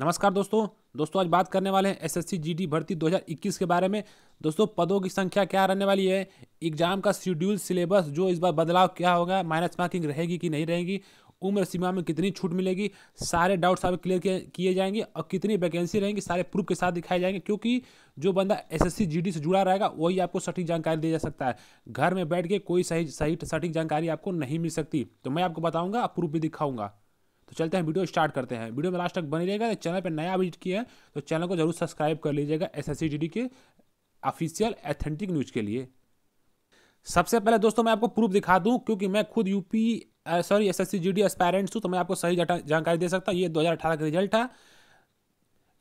नमस्कार दोस्तों दोस्तों आज बात करने वाले हैं एसएससी जीडी भर्ती 2021 के बारे में दोस्तों पदों की संख्या क्या रहने वाली है एग्जाम का शेड्यूल सिलेबस जो इस बार बदलाव क्या होगा माइनस मार्किंग रहेगी कि नहीं रहेगी उम्र सीमा में कितनी छूट मिलेगी सारे डाउट्स आप क्लियर किए जाएंगे और कितनी वैकेंसी रहेंगी सारे प्रूफ के साथ दिखाए जाएंगे क्योंकि जो बंदा एसएससी जीडी से जुड़ा रहेगा वही आपको सटीक जानकारी दे जा सकता है घर में बैठ के कोई सही सही सटीक जानकारी आपको नहीं मिल सकती तो मैं आपको बताऊँगा प्रूफ भी दिखाऊँगा तो चलते हैं वीडियो स्टार्ट करते हैं वीडियो में लास्ट तक बनी रहेगा चैनल पर नया विजिट किया है तो चैनल को जरूर सब्सक्राइब कर लीजिएगा एस एस के ऑफिशियल एथेंटिक न्यूज़ के लिए सबसे पहले दोस्तों मैं आपको प्रूफ दिखा दूं क्योंकि मैं खुद UP sorry S S C G D aspirants हूँ तो मैं आपको सही जानकारी दे सकता हूँ ये 2018 का रिजल्ट है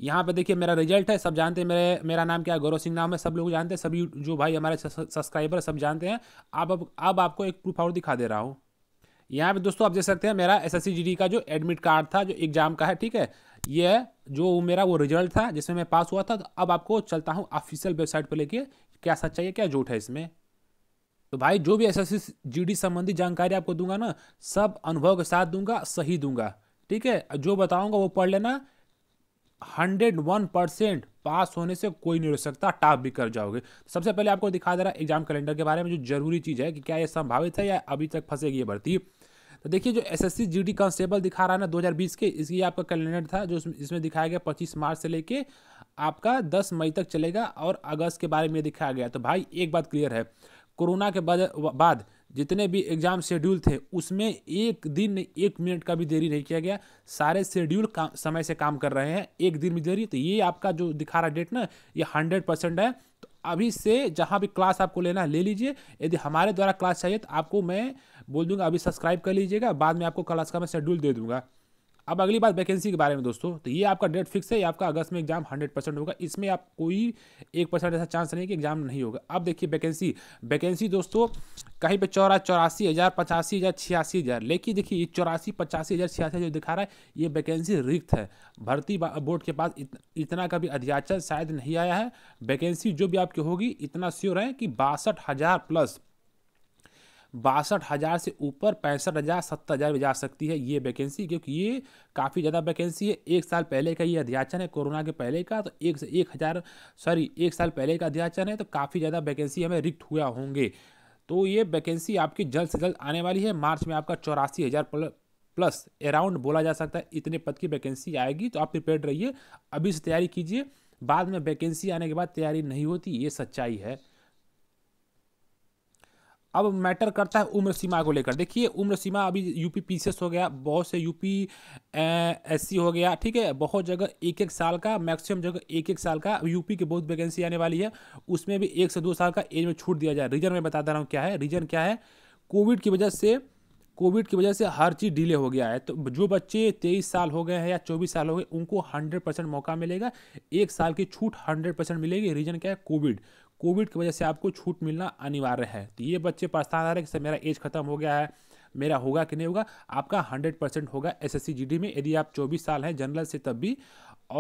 यहाँ पे देखिए मेरा रिजल्ट है सब जानते हैं मेरे मेरा नाम क्या है गौरव सिंह नाम है सब लोग जानते हैं सभी जो भाई हमारे सब्सक्राइबर सब जानते हैं अब अब आपको एक प्रूफ आउट दिखा दे रहा हूँ यहाँ पे दोस्तों आप देख सकते हैं मेरा एस एस का जो एडमिट कार्ड था जो एग्जाम का है ठीक है ये जो मेरा वो रिजल्ट था जिसमें मैं पास हुआ था तो अब आपको चलता हूँ ऑफिशियल वेबसाइट पर लेके क्या सच्चाई है क्या झूठ है इसमें तो भाई जो भी एस एस संबंधी जानकारी आपको दूंगा ना सब अनुभव के साथ दूंगा सही दूंगा ठीक है जो बताऊंगा वो पढ़ लेना हंड्रेड वन परसेंट पास होने से कोई नहीं रोक सकता टाप भी कर जाओगे सबसे पहले आपको दिखा दे रहा एग्जाम कैलेंडर के बारे में जो जरूरी चीज़ है कि क्या ये संभावित है या अभी तक फंसेगी ये भर्ती तो देखिए जो एस एस कांस्टेबल दिखा रहा है ना 2020 के इसकी आपका कैलेंडर था जो इसमें दिखाया गया 25 मार्च से लेके आपका 10 मई तक चलेगा और अगस्त के बारे में दिखाया गया तो भाई एक बात क्लियर है कोरोना के बाद जितने भी एग्ज़ाम शेड्यूल थे उसमें एक दिन एक मिनट का भी देरी नहीं किया गया सारे शेड्यूल समय से काम कर रहे हैं एक दिन भी देरी तो ये आपका जो दिखा रहा डेट ना ये हंड्रेड परसेंट है तो अभी से जहाँ भी क्लास आपको लेना है ले लीजिए यदि हमारे द्वारा क्लास चाहिए तो आपको मैं बोल दूंगा अभी सब्सक्राइब कर लीजिएगा बाद में आपको क्लास का मैं शेड्यूल दे दूंगा अब अगली बात वैकेंसी के बारे में दोस्तों तो ये आपका डेट फिक्स है ये आपका अगस्त में एग्जाम हंड्रेड परसेंट होगा इसमें आप कोई एक परसेंट ऐसा चांस नहीं कि एग्जाम नहीं होगा अब देखिए वैकेंसी वैकेंसी दोस्तों कहीं पे चौरा चौरासी हज़ार पचासी हज़ार छियासी हज़ार लेकिन देखिए ये चौरासी पचासी हज़ार छियासी जो दिखा रहा है ये वैकेंसी रिक्त है भर्ती बोर्ड के पास इत, इतना का भी अध्याचन शायद नहीं आया है वैकेंसी जो भी आपकी होगी इतना श्योर है कि बासठ हज़ार प्लस बासठ हज़ार से ऊपर पैंसठ हज़ार सत्तर हज़ार भी जा सकती है ये वैकेंसी क्योंकि ये काफ़ी ज़्यादा वैकेंसी है एक साल पहले का ये अध्याचन है कोरोना के पहले का तो एक से एक हज़ार सॉरी एक साल पहले का अध्याचन है तो काफ़ी ज़्यादा वैकेंसी हमें रिक्त हुआ होंगे तो ये वैकेंसी आपकी जल्द से जल्द आने वाली है मार्च में आपका चौरासी हज़ार प्लस अराउंड बोला जा सकता है इतने पद की वैकेंसी आएगी तो आप प्रिपेयर रहिए अभी से तैयारी कीजिए बाद में वैकेंसी आने के बाद तैयारी नहीं होती ये सच्चाई है अब मैटर करता है उम्र सीमा को लेकर देखिए उम्र सीमा अभी यूपी पीसीएस हो गया बहुत से यूपी एससी हो गया ठीक है बहुत जगह एक एक साल का मैक्सिमम जगह एक एक साल का यूपी की बहुत वैकेंसी आने वाली है उसमें भी एक से दो साल का एज में छूट दिया जाए रीज़न में बता दे रहा हूँ क्या है रीज़न क्या है कोविड की वजह से कोविड की वजह से हर चीज़ डिले हो गया है तो जो बच्चे तेईस साल हो गए हैं या चौबीस साल हो गए उनको हंड्रेड परसेंट मौका मिलेगा एक साल की छूट हंड्रेड परसेंट मिलेगी रीजन क्या है कोविड कोविड की वजह से आपको छूट मिलना अनिवार्य है तो ये बच्चे पछता रहे कि सर मेरा एज खत्म हो गया है मेरा होगा कि नहीं होगा आपका हंड्रेड परसेंट होगा एस एस में यदि आप चौबीस साल हैं जनरल से तब भी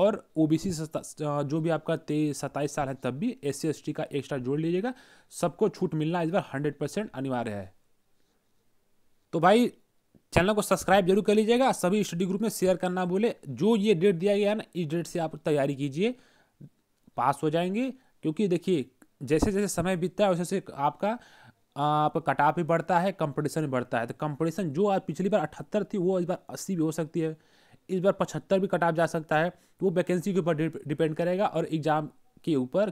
और ओ बी सी जो भी आपका तेईस सत्ताईस साल है तब भी एस सी का एक्स्ट्रा जोड़ लीजिएगा सबको छूट मिलना इस बार हंड्रेड परसेंट अनिवार्य है तो भाई चैनल को सब्सक्राइब जरूर कर लीजिएगा सभी स्टडी ग्रुप में शेयर करना बोले जो ये डेट दिया गया है ना इस डेट से आप तैयारी कीजिए पास हो जाएंगे क्योंकि देखिए जैसे जैसे समय बीतता है वैसे वैसे आपका आपका कटाव भी बढ़ता है कंपटीशन भी बढ़ता है तो कंपटीशन जो आज पिछली बार अठहत्तर थी वो इस बार अस्सी भी हो सकती है इस बार पचहत्तर भी कटाव जा सकता है तो वो वैकेंसी के ऊपर डिपेंड करेगा और एग्ज़ाम के ऊपर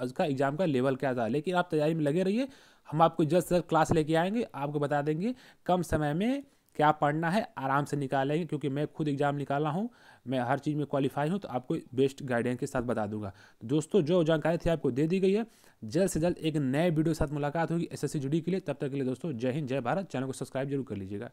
आज का एग्ज़ाम का लेवल क्या था लेकिन आप तैयारी में लगे रहिए हम आपको जल्द से जल्द क्लास लेके आएंगे आपको बता देंगे कम समय में क्या पढ़ना है आराम से निकालेंगे क्योंकि मैं खुद एग्ज़ाम निकाला हूँ मैं हर चीज़ में क्वालिफाई हूँ तो आपको बेस्ट गाइडेंस के साथ बता दूंगा तो दोस्तों जो जानकारी थी आपको दे दी गई है जल्द से जल्द एक नए वीडियो के साथ मुलाकात होगी एस एस के लिए तब तक के लिए दोस्तों जय हिंद जय भारत चैनल को सब्सक्राइब जरूर कर लीजिएगा